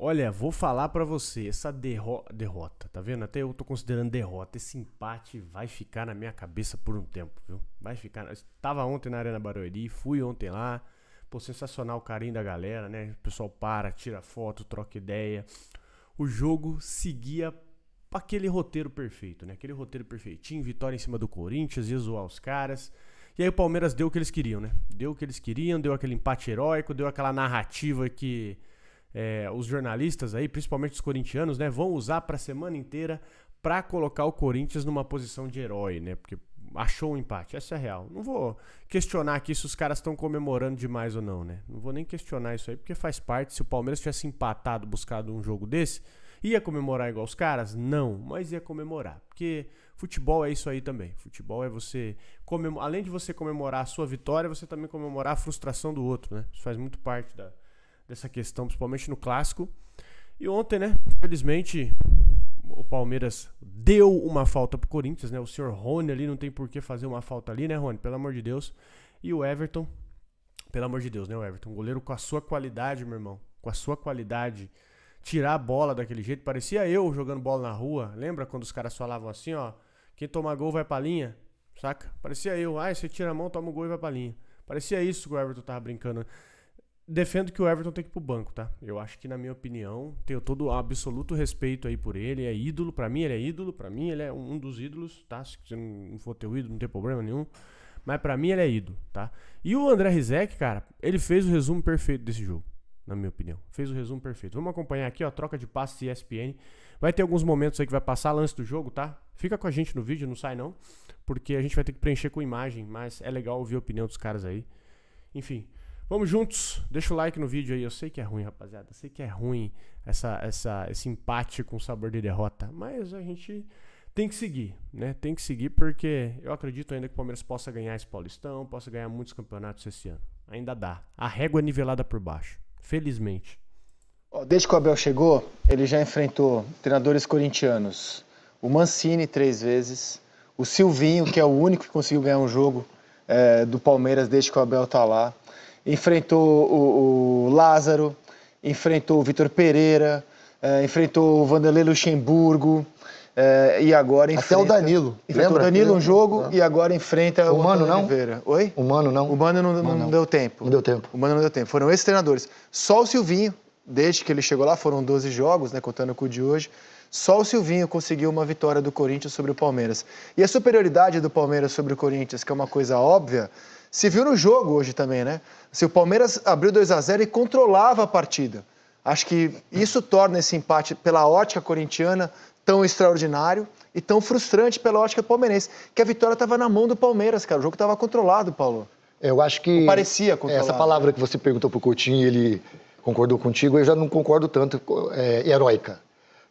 Olha, vou falar para você, essa derro derrota, tá vendo? Até eu tô considerando derrota. Esse empate vai ficar na minha cabeça por um tempo, viu? Vai ficar. Eu tava ontem na Arena Barueri, fui ontem lá. Pô, sensacional o carinho da galera, né? O pessoal para, tira foto, troca ideia. O jogo seguia aquele roteiro perfeito, né? Aquele roteiro perfeitinho, vitória em cima do Corinthians, ia zoar os caras. E aí o Palmeiras deu o que eles queriam, né? Deu o que eles queriam, deu aquele empate heróico, deu aquela narrativa que é, os jornalistas aí, principalmente os corintianos, né, vão usar para a semana inteira para colocar o Corinthians numa posição de herói, né? Porque achou um empate, essa é real. Não vou questionar aqui se os caras estão comemorando demais ou não, né? Não vou nem questionar isso aí, porque faz parte. Se o Palmeiras tivesse empatado, buscado um jogo desse, ia comemorar igual os caras? Não, mas ia comemorar, porque futebol é isso aí também. Futebol é você comemor... além de você comemorar a sua vitória, você também comemorar a frustração do outro, né? Isso faz muito parte da dessa questão, principalmente no clássico. E ontem, né, infelizmente, o Palmeiras deu uma falta pro Corinthians, né? O senhor Rony ali não tem por que fazer uma falta ali, né, Rony? Pelo amor de Deus. E o Everton, pelo amor de Deus, né, o Everton? Um goleiro com a sua qualidade, meu irmão. Com a sua qualidade. Tirar a bola daquele jeito. Parecia eu jogando bola na rua. Lembra quando os caras falavam assim, ó? Quem toma gol vai pra linha, saca? Parecia eu. Ah, você tira a mão, toma o um gol e vai pra linha. Parecia isso que o Everton tava brincando defendo que o Everton tem que ir pro banco, tá? Eu acho que, na minha opinião, tenho todo absoluto respeito aí por ele. É ídolo, para mim ele é ídolo, para mim ele é um dos ídolos, tá? Se você não for teu ídolo, não tem problema nenhum. Mas para mim ele é ídolo, tá? E o André Rizek, cara, ele fez o resumo perfeito desse jogo, na minha opinião. Fez o resumo perfeito. Vamos acompanhar aqui, ó, troca de passes ESPN. Vai ter alguns momentos aí que vai passar lance do jogo, tá? Fica com a gente no vídeo, não sai não, porque a gente vai ter que preencher com imagem, mas é legal ouvir a opinião dos caras aí. Enfim, Vamos juntos, deixa o like no vídeo aí. Eu sei que é ruim, rapaziada. Eu sei que é ruim essa, essa, esse empate com sabor de derrota. Mas a gente tem que seguir, né? Tem que seguir porque eu acredito ainda que o Palmeiras possa ganhar esse Paulistão, possa ganhar muitos campeonatos esse ano. Ainda dá. A régua é nivelada por baixo, felizmente. Desde que o Abel chegou, ele já enfrentou treinadores corintianos. O Mancini três vezes, o Silvinho, que é o único que conseguiu ganhar um jogo é, do Palmeiras desde que o Abel tá lá enfrentou o, o Lázaro, enfrentou o Vitor Pereira, é, enfrentou o Vanderlei Luxemburgo. É, e agora enfrenta, Até o Danilo. Enfrentou o Danilo um jogo não. e agora enfrenta o Mano não? Oliveira. Oi? O Mano não. O Mano não, não, não, deu tempo. Não deu tempo. O Mano não deu tempo. Foram esses treinadores. Só o Silvinho, desde que ele chegou lá, foram 12 jogos, né, contando com o de hoje. Só o Silvinho conseguiu uma vitória do Corinthians sobre o Palmeiras. E a superioridade do Palmeiras sobre o Corinthians, que é uma coisa óbvia, se viu no jogo hoje também, né? Se o Palmeiras abriu 2 a 0 e controlava a partida. Acho que isso torna esse empate, pela ótica corintiana, tão extraordinário e tão frustrante pela ótica palmeirense. Que a vitória estava na mão do Palmeiras, cara. O jogo estava controlado, Paulo. É, eu acho que. Ou parecia controlado. Essa palavra que você perguntou para o Coutinho e ele concordou contigo, eu já não concordo tanto. É, heróica.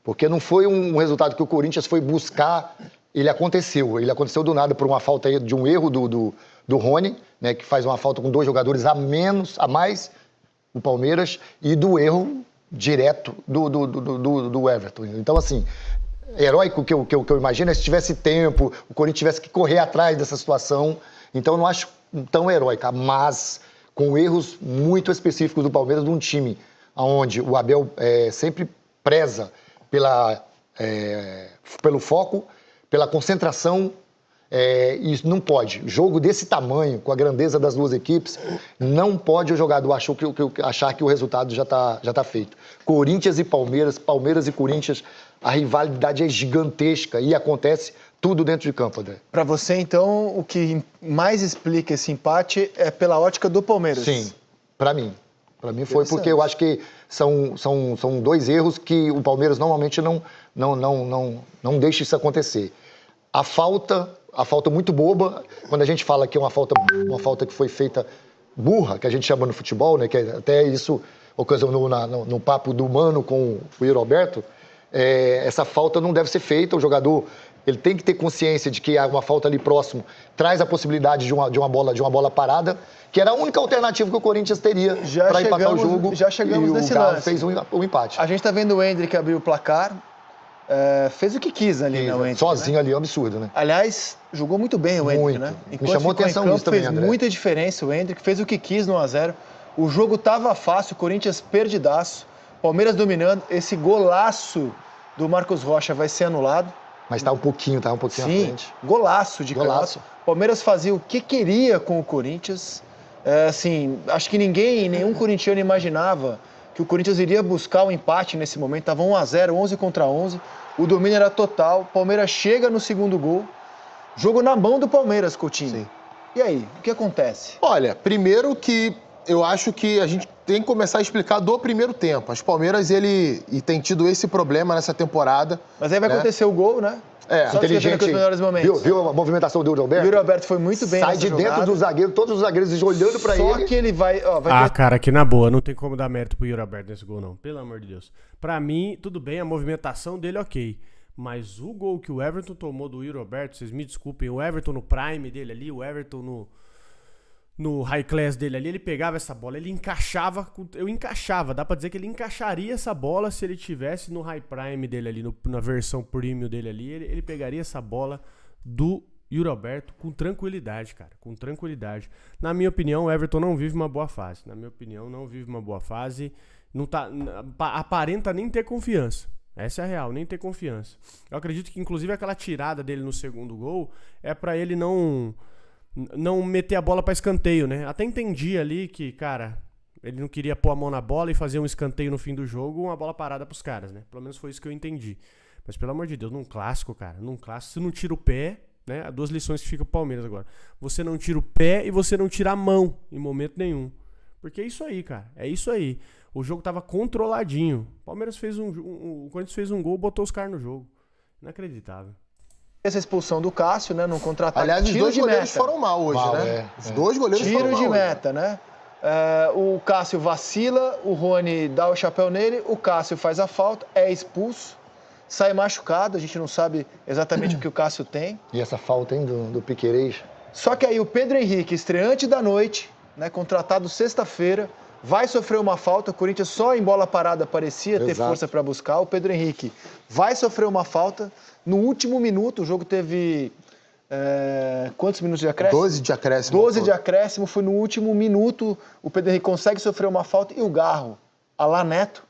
Porque não foi um resultado que o Corinthians foi buscar, ele aconteceu. Ele aconteceu do nada por uma falta de um erro do, do do Rony, né, que faz uma falta com dois jogadores a menos, a mais, o Palmeiras, e do erro direto do, do, do, do, do Everton. Então, assim, é heróico que eu, que, eu, que eu imagino é se tivesse tempo, o Corinthians tivesse que correr atrás dessa situação. Então, eu não acho tão heróica, mas com erros muito específicos do Palmeiras, de um time onde o Abel é, sempre preza pela, é, pelo foco, pela concentração é, isso não pode. Jogo desse tamanho, com a grandeza das duas equipes, não pode o jogador achar que, que, achar que o resultado já está já tá feito. Corinthians e Palmeiras, Palmeiras e Corinthians, a rivalidade é gigantesca e acontece tudo dentro de campo, André. Para você, então, o que mais explica esse empate é pela ótica do Palmeiras? Sim, para mim. Para mim foi porque eu acho que são, são, são dois erros que o Palmeiras normalmente não, não, não, não, não deixa isso acontecer. A falta a falta muito boba, quando a gente fala que é uma falta, uma falta que foi feita burra, que a gente chama no futebol, né? Que é até isso ocasionou na, no, no, papo do Mano com o Iro Alberto, é, essa falta não deve ser feita, o jogador ele tem que ter consciência de que há uma falta ali próximo traz a possibilidade de uma, de uma, bola, de uma bola parada, que era a única alternativa que o Corinthians teria para empatar o jogo. Já chegamos e nesse o lance. fez um, um empate. A gente está vendo o Hendrick abrir o placar, é, fez o que quis ali, quis, né, o Hendrick, Sozinho né? ali é um absurdo, né? Aliás, jogou muito bem o Hendrick, né? Enquanto Me chamou atenção campo, isso também, fez André. muita diferença o Hendrick, fez o que quis no 1x0. O jogo estava fácil, o Corinthians perdidaço, Palmeiras dominando. Esse golaço do Marcos Rocha vai ser anulado. Mas tá um pouquinho, tá um pouquinho Sim, à frente. golaço de golaço. Palmeiras fazia o que queria com o Corinthians. É, assim, acho que ninguém, nenhum corintiano imaginava que o Corinthians iria buscar o um empate nesse momento. Estava 1 a 0, 11 contra 11. O domínio era total. Palmeiras chega no segundo gol. Jogo na mão do Palmeiras, Coutinho. Sim. E aí, o que acontece? Olha, primeiro que eu acho que a gente tem que começar a explicar do primeiro tempo. As Palmeiras, ele e tem tido esse problema nessa temporada. Mas aí vai né? acontecer o gol, né? É, Só é inteligente. melhores momentos. Viu, viu a movimentação do Yuri Alberto? Yuri Alberto foi muito bem. Sai de dentro do zagueiro, todos os zagueiros olhando pra Só ele. Só que ele vai. Ó, vai ah, cara, que na boa, não tem como dar mérito pro Yuri Alberto nesse gol, não. Pelo amor de Deus. Pra mim, tudo bem, a movimentação dele, ok. Mas o gol que o Everton tomou do Yuri Alberto, vocês me desculpem, o Everton no prime dele ali, o Everton no no high class dele ali, ele pegava essa bola, ele encaixava, eu encaixava, dá para dizer que ele encaixaria essa bola se ele tivesse no high prime dele ali, no, na versão premium dele ali, ele, ele pegaria essa bola do Yuri Alberto com tranquilidade, cara, com tranquilidade. Na minha opinião, o Everton não vive uma boa fase, na minha opinião, não vive uma boa fase, não tá aparenta nem ter confiança. Essa é a real, nem ter confiança. Eu acredito que inclusive aquela tirada dele no segundo gol é para ele não não meter a bola para escanteio, né? Até entendi ali que, cara, ele não queria pôr a mão na bola e fazer um escanteio no fim do jogo, uma bola parada pros caras, né? Pelo menos foi isso que eu entendi. Mas pelo amor de Deus, num clássico, cara, num clássico, você não tira o pé, né? Há Duas lições que fica pro Palmeiras agora. Você não tira o pé e você não tira a mão em momento nenhum. Porque é isso aí, cara. É isso aí. O jogo tava controladinho. O Palmeiras fez um, um o Corinthians fez um gol, botou os caras no jogo. Inacreditável essa expulsão do Cássio, né, no contratado. Aliás, os dois goleiros meta. foram mal hoje, mal, né? É, os é. dois goleiros Tiro foram mal. Tiro de meta, hoje. né? É, o Cássio vacila, o Rony dá o chapéu nele, o Cássio faz a falta, é expulso, sai machucado, a gente não sabe exatamente o que o Cássio tem. E essa falta, hein, do, do Piqueires? Só que aí o Pedro Henrique, estreante da noite, né, contratado sexta-feira, vai sofrer uma falta. O Corinthians só em bola parada parecia Exato. ter força para buscar. O Pedro Henrique vai sofrer uma falta. No último minuto, o jogo teve. É, quantos minutos de acréscimo? 12 de acréscimo. 12 de acréscimo. Foi no último minuto. O Pedro Henrique consegue sofrer uma falta. E o Garro, Alá Neto,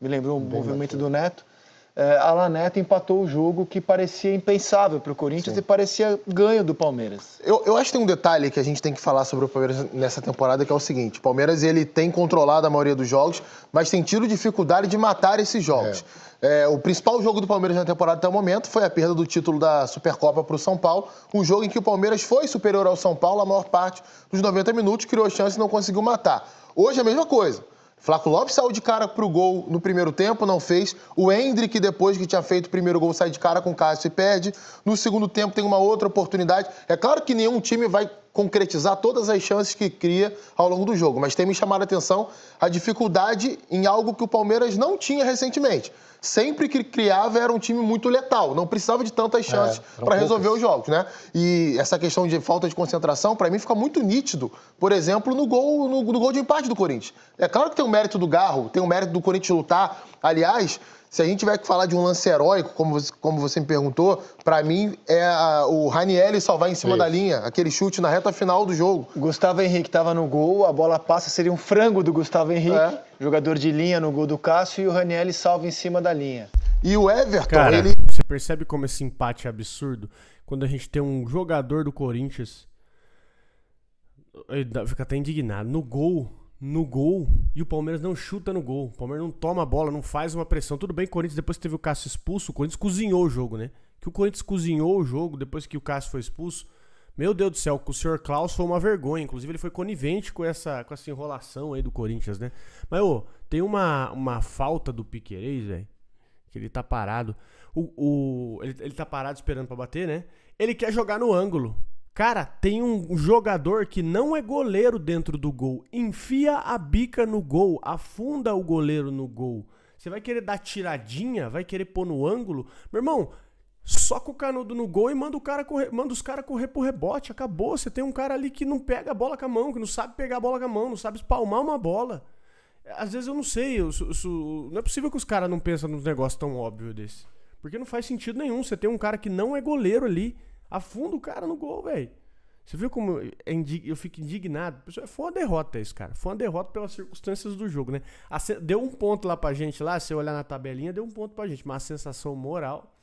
me lembrou o Bem movimento do Neto, é, a Laneta empatou o jogo que parecia impensável para o Corinthians Sim. e parecia ganho do Palmeiras. Eu, eu acho que tem um detalhe que a gente tem que falar sobre o Palmeiras nessa temporada, que é o seguinte: o Palmeiras ele tem controlado a maioria dos jogos, mas tem tido dificuldade de matar esses jogos. É. É, o principal jogo do Palmeiras na temporada até o momento foi a perda do título da Supercopa para o São Paulo, um jogo em que o Palmeiras foi superior ao São Paulo a maior parte dos 90 minutos, criou chance e não conseguiu matar. Hoje é a mesma coisa. Flaco Lopes saiu de cara pro gol no primeiro tempo, não fez. O Hendrick, depois que tinha feito o primeiro gol, sai de cara com o Cássio e perde. No segundo tempo tem uma outra oportunidade. É claro que nenhum time vai concretizar todas as chances que cria ao longo do jogo. Mas tem me chamado a atenção a dificuldade em algo que o Palmeiras não tinha recentemente. Sempre que criava era um time muito letal, não precisava de tantas é, chances é, para resolver os jogos, né? E essa questão de falta de concentração, para mim, fica muito nítido, por exemplo, no gol, no, no gol de empate do Corinthians. É claro que tem o mérito do Garro, tem o mérito do Corinthians lutar. Aliás, se a gente tiver que falar de um lance heróico, como você, como você me perguntou, para mim é a, o Ranielli salvar em cima Isso. da linha, aquele chute na reta final do jogo. Gustavo Henrique estava no gol, a bola passa, seria um frango do Gustavo Henrique, é. jogador de linha no gol do Cássio, e o Ranielli salva em cima da linha. E o Everton, Cara, ele... Você percebe como esse empate é absurdo? Quando a gente tem um jogador do Corinthians. Fica até indignado. No gol, no gol e o Palmeiras não chuta no gol. O Palmeiras não toma a bola, não faz uma pressão. Tudo bem, o Corinthians, depois que teve o Cássio expulso, o Corinthians cozinhou o jogo, né? Que o Corinthians cozinhou o jogo depois que o Cássio foi expulso. Meu Deus do céu, o senhor Klaus foi uma vergonha. Inclusive, ele foi conivente com essa, com essa enrolação aí do Corinthians, né? Mas, ô, tem uma, uma falta do Piquerez, velho. Que ele tá parado. O, o, ele, ele tá parado esperando para bater, né? Ele quer jogar no ângulo. Cara, tem um jogador que não é goleiro dentro do gol. Enfia a bica no gol, afunda o goleiro no gol. Você vai querer dar tiradinha, vai querer pôr no ângulo. Meu irmão, soca o canudo no gol e manda, o cara correr, manda os caras correr pro rebote. Acabou. Você tem um cara ali que não pega a bola com a mão, que não sabe pegar a bola com a mão, não sabe espalmar uma bola. Às vezes eu não sei, eu, eu, eu, não é possível que os caras não pensam num negócio tão óbvio desse. Porque não faz sentido nenhum. Você tem um cara que não é goleiro ali. Afunda o cara no gol, velho. Você viu como é indig... eu fico indignado? É, foi uma derrota esse cara. Foi uma derrota pelas circunstâncias do jogo, né? Deu um ponto lá pra gente lá, se olhar na tabelinha, deu um ponto pra gente. Mas a sensação moral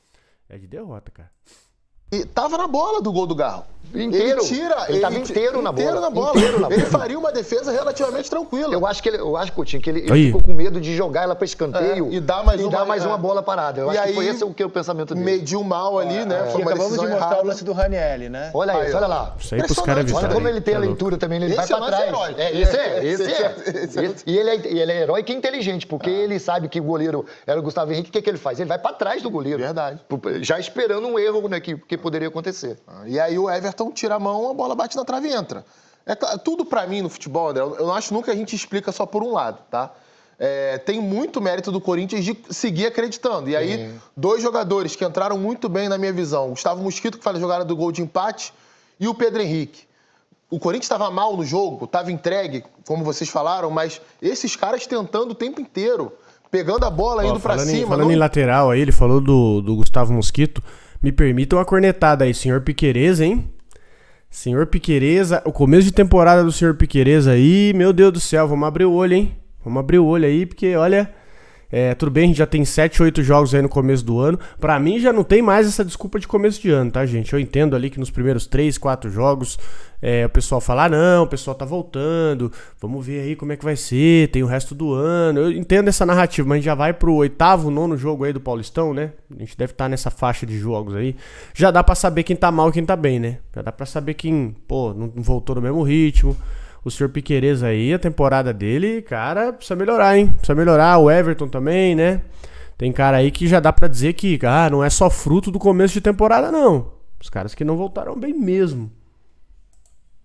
é de derrota, cara. E tava na bola do gol do Garro. Inteiro. Ele tira, ele, ele tava inteiro, na, bola. na bola. Inteiro na bola. Ele faria uma defesa relativamente tranquila. Eu acho que ele, eu acho, Coutinho, que ele, ele ficou com medo de jogar ela para escanteio é, e dar mais, e uma, dar mais é. uma bola parada. Eu e acho aí, que foi esse o que é o pensamento dele. Mediu mal ali, é, né? É. Foi uma acabamos de mostrar errada. o lance do Ranielli, né? Olha aí, aí olha lá. Isso aí caras Olha como ele tem tá a leitura também, ele vai para trás. É, esse é, esse é. é e ele é herói que é inteligente, porque ele sabe que o goleiro era o Gustavo Henrique, o que ele faz? Ele vai para trás do goleiro. Verdade. Já esperando um erro, né? Que poderia acontecer. E aí o Everton tira a mão, a bola bate na trave e entra. É, tudo para mim no futebol, André, eu acho nunca a gente explica só por um lado, tá? É, tem muito mérito do Corinthians de seguir acreditando. E aí, Sim. dois jogadores que entraram muito bem na minha visão: Gustavo Mosquito, que faz a jogada do gol de empate, e o Pedro Henrique. O Corinthians estava mal no jogo, estava entregue, como vocês falaram, mas esses caras tentando o tempo inteiro, pegando a bola, Ó, indo para cima. falando não... em lateral aí, ele falou do, do Gustavo Mosquito. Me permita uma cornetada aí, senhor Piquereza, hein? Senhor Piquereza, o começo de temporada do senhor Piquereza aí, meu Deus do céu, vamos abrir o olho, hein? Vamos abrir o olho aí, porque olha, é, tudo bem, a gente já tem 7, 8 jogos aí no começo do ano. Para mim já não tem mais essa desculpa de começo de ano, tá, gente? Eu entendo ali que nos primeiros 3, 4 jogos é, o pessoal fala: ah, não, o pessoal tá voltando, vamos ver aí como é que vai ser, tem o resto do ano. Eu entendo essa narrativa, mas a gente já vai pro oitavo, nono jogo aí do Paulistão, né? A gente deve estar tá nessa faixa de jogos aí. Já dá para saber quem tá mal e quem tá bem, né? Já dá para saber quem, pô, não voltou no mesmo ritmo. O senhor Piquerez aí, a temporada dele, cara, precisa melhorar, hein? Precisa melhorar. O Everton também, né? Tem cara aí que já dá para dizer que, ah, não é só fruto do começo de temporada, não. Os caras que não voltaram bem mesmo.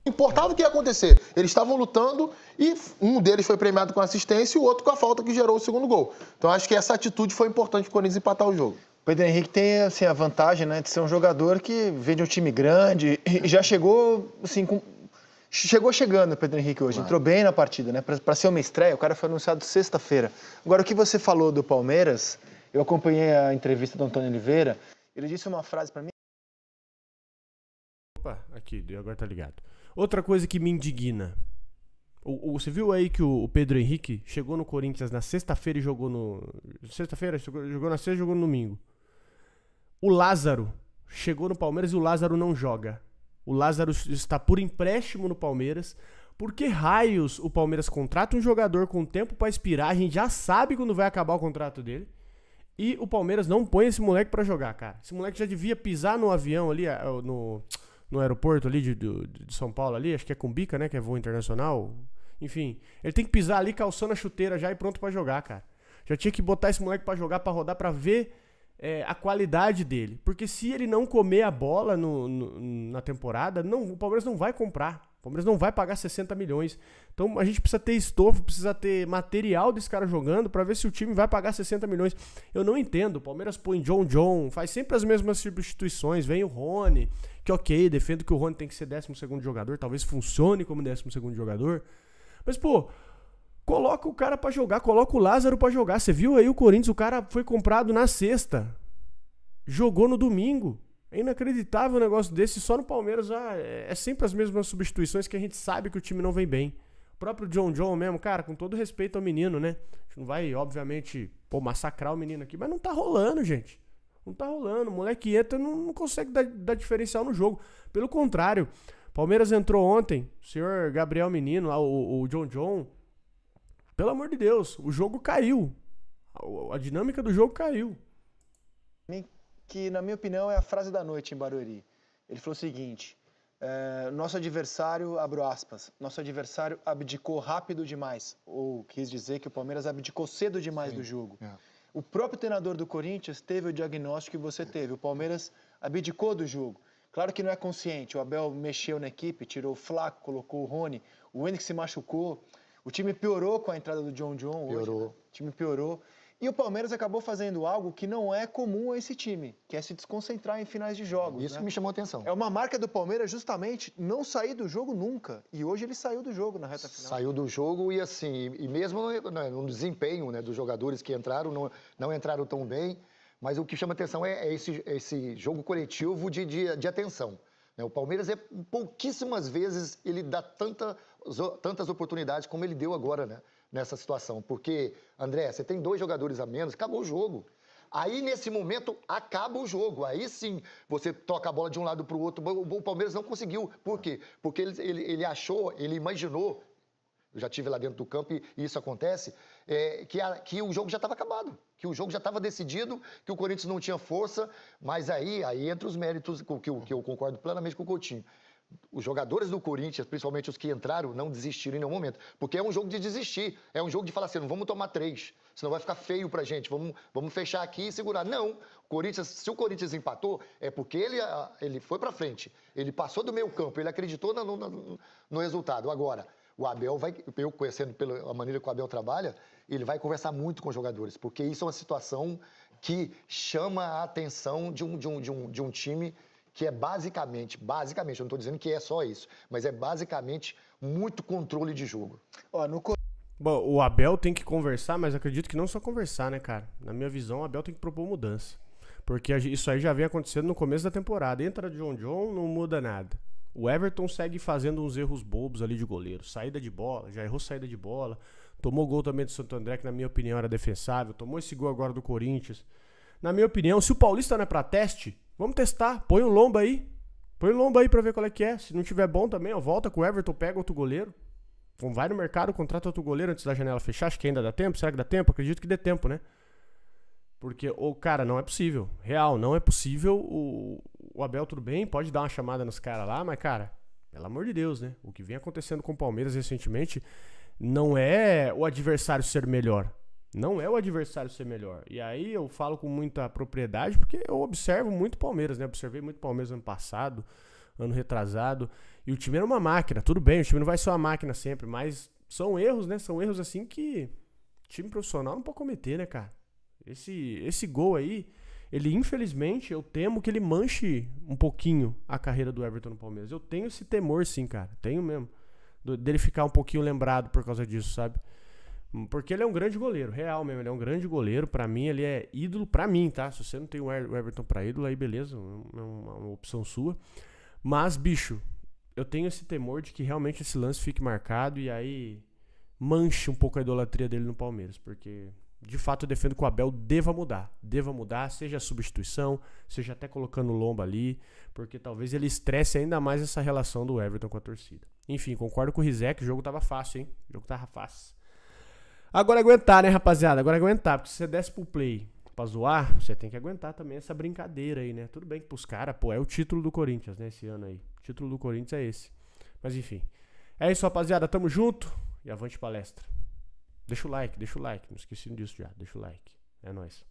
Importava o que ia acontecer. Eles estavam lutando e um deles foi premiado com assistência e o outro com a falta que gerou o segundo gol. Então acho que essa atitude foi importante para o Corinthians empatar o jogo. Pedro Henrique tem assim, a vantagem né, de ser um jogador que vem de um time grande e já chegou assim, com Chegou chegando o Pedro Henrique hoje, claro. entrou bem na partida, né? Para ser uma estreia, o cara foi anunciado sexta-feira. Agora, o que você falou do Palmeiras, eu acompanhei a entrevista do Antônio Oliveira, ele disse uma frase para mim. Opa, aqui, agora tá ligado. Outra coisa que me indigna. O, o, você viu aí que o, o, Pedro Henrique chegou no Corinthians na sexta-feira e jogou no. Sexta-feira? Jogou, jogou na sexta e jogou no domingo. O Lázaro chegou no Palmeiras e o Lázaro não joga. O Lázaro está por empréstimo no Palmeiras. Por que raios o Palmeiras contrata um jogador com tempo para expirar? A gente já sabe quando vai acabar o contrato dele. E o Palmeiras não põe esse moleque para jogar, cara. Esse moleque já devia pisar no avião ali, no, no aeroporto ali de, de, de São Paulo ali, acho que é com bica, né, que é voo internacional. Enfim, ele tem que pisar ali calçando a chuteira já e pronto para jogar, cara. Já tinha que botar esse moleque para jogar, para rodar, para ver é, a qualidade dele. Porque se ele não comer a bola no, no, na temporada, não, o Palmeiras não vai comprar. O Palmeiras não vai pagar 60 milhões. Então a gente precisa ter estofo, precisa ter material desse cara jogando para ver se o time vai pagar 60 milhões. Eu não entendo. O Palmeiras põe John John, faz sempre as mesmas substituições. Vem o Rony, que ok, defendo que o Rony tem que ser 12 jogador, talvez funcione como 12 jogador. Mas, pô, Coloca o cara para jogar, coloca o Lázaro para jogar. Você viu aí o Corinthians, o cara foi comprado na sexta. Jogou no domingo. É inacreditável um negócio desse. Só no Palmeiras ah, é, é sempre as mesmas substituições que a gente sabe que o time não vem bem. O próprio John John mesmo, cara, com todo respeito ao menino, né? A gente não vai, obviamente, pô, massacrar o menino aqui, mas não tá rolando, gente. Não tá rolando. O moleque entra não, não consegue dar, dar diferencial no jogo. Pelo contrário, Palmeiras entrou ontem, o senhor Gabriel Menino, lá, o, o John John, pelo amor de Deus, o jogo caiu. A, a dinâmica do jogo caiu. Que, na minha opinião, é a frase da noite em Barueri. Ele falou o seguinte: é, nosso adversário, abro aspas, nosso adversário abdicou rápido demais. Ou quis dizer que o Palmeiras abdicou cedo demais Sim, do jogo. É. O próprio treinador do Corinthians teve o diagnóstico que você teve. O Palmeiras abdicou do jogo. Claro que não é consciente. O Abel mexeu na equipe, tirou o Flaco, colocou o Rony, o Henrique se machucou. O time piorou com a entrada do John John hoje. Piorou. Né? O time piorou. E o Palmeiras acabou fazendo algo que não é comum a esse time, que é se desconcentrar em finais de jogos. Isso né? que me chamou a atenção. É uma marca do Palmeiras justamente não sair do jogo nunca. E hoje ele saiu do jogo na reta final. Saiu do jogo e assim, e mesmo no né, desempenho né, dos jogadores que entraram, não, não entraram tão bem. Mas o que chama atenção é, é esse, esse jogo coletivo de, de, de atenção. Né? O Palmeiras é pouquíssimas vezes ele dá tantas oportunidades como ele deu agora, né? Nessa situação. Porque, André, você tem dois jogadores a menos, acabou o jogo. Aí, nesse momento, acaba o jogo. Aí sim, você toca a bola de um lado para o outro. O Palmeiras não conseguiu. Por quê? Porque ele, ele, ele achou, ele imaginou eu já tive lá dentro do campo e, e isso acontece, é, que, a, que o jogo já estava acabado, que o jogo já estava decidido, que o Corinthians não tinha força, mas aí, aí entra os méritos, que, que, que eu concordo plenamente com o Coutinho os jogadores do Corinthians, principalmente os que entraram, não desistiram em nenhum momento. Porque é um jogo de desistir. É um jogo de falar assim: não vamos tomar três, senão vai ficar feio pra gente. Vamos, vamos fechar aqui e segurar. Não. O Corinthians, se o Corinthians empatou, é porque ele, ele foi pra frente. Ele passou do meio campo, ele acreditou no, no, no resultado. Agora. O Abel vai, eu conhecendo pela maneira que o Abel trabalha, ele vai conversar muito com os jogadores, porque isso é uma situação que chama a atenção de um, de um, de um, de um time que é basicamente, basicamente, eu não estou dizendo que é só isso, mas é basicamente muito controle de jogo. Ó, no... Bom, o Abel tem que conversar, mas acredito que não só conversar, né, cara? Na minha visão, o Abel tem que propor mudança. Porque isso aí já vem acontecendo no começo da temporada. Entra John John, não muda nada. O Everton segue fazendo uns erros bobos ali de goleiro. Saída de bola, já errou saída de bola. Tomou gol também do Santo André, que na minha opinião era defensável. Tomou esse gol agora do Corinthians. Na minha opinião, se o Paulista não é pra teste, vamos testar. Põe o um Lomba aí. Põe o um Lomba aí pra ver qual é que é. Se não tiver bom também, ó, volta com o Everton, pega outro goleiro. Então, vai no mercado, contrata outro goleiro antes da janela fechar. Acho que ainda dá tempo. Será que dá tempo? Acredito que dê tempo, né? Porque, o cara, não é possível. Real, não é possível o, o Abel, tudo bem, pode dar uma chamada nos caras lá, mas, cara, pelo amor de Deus, né? O que vem acontecendo com o Palmeiras recentemente não é o adversário ser melhor. Não é o adversário ser melhor. E aí eu falo com muita propriedade, porque eu observo muito Palmeiras, né? Observei muito Palmeiras ano passado, ano retrasado. E o time era uma máquina. Tudo bem, o time não vai ser uma máquina sempre, mas são erros, né? São erros assim que time profissional não pode cometer, né, cara? Esse, esse gol aí ele infelizmente, eu temo que ele manche um pouquinho a carreira do Everton no Palmeiras. Eu tenho esse temor sim, cara, tenho mesmo. Do, dele ficar um pouquinho lembrado por causa disso, sabe? Porque ele é um grande goleiro, real mesmo, ele é um grande goleiro, para mim ele é ídolo para mim, tá? Se você não tem o Everton para ídolo, aí beleza, é uma, é uma opção sua. Mas bicho, eu tenho esse temor de que realmente esse lance fique marcado e aí manche um pouco a idolatria dele no Palmeiras, porque de fato eu defendo que o Abel deva mudar. Deva mudar, seja a substituição, seja até colocando o lomba ali, porque talvez ele estresse ainda mais essa relação do Everton com a torcida. Enfim, concordo com o Rizek, o jogo tava fácil, hein? O jogo tava fácil. Agora aguentar, né, rapaziada? Agora aguentar, porque se você desce pro play pra zoar, você tem que aguentar também essa brincadeira aí, né? Tudo bem que pros caras, pô, é o título do Corinthians, né, esse ano aí. O título do Corinthians é esse. Mas enfim. É isso, rapaziada. Tamo junto e avante palestra. Deixa o like, deixa o like. Não esqueci disso já. Deixa o like. É nóis.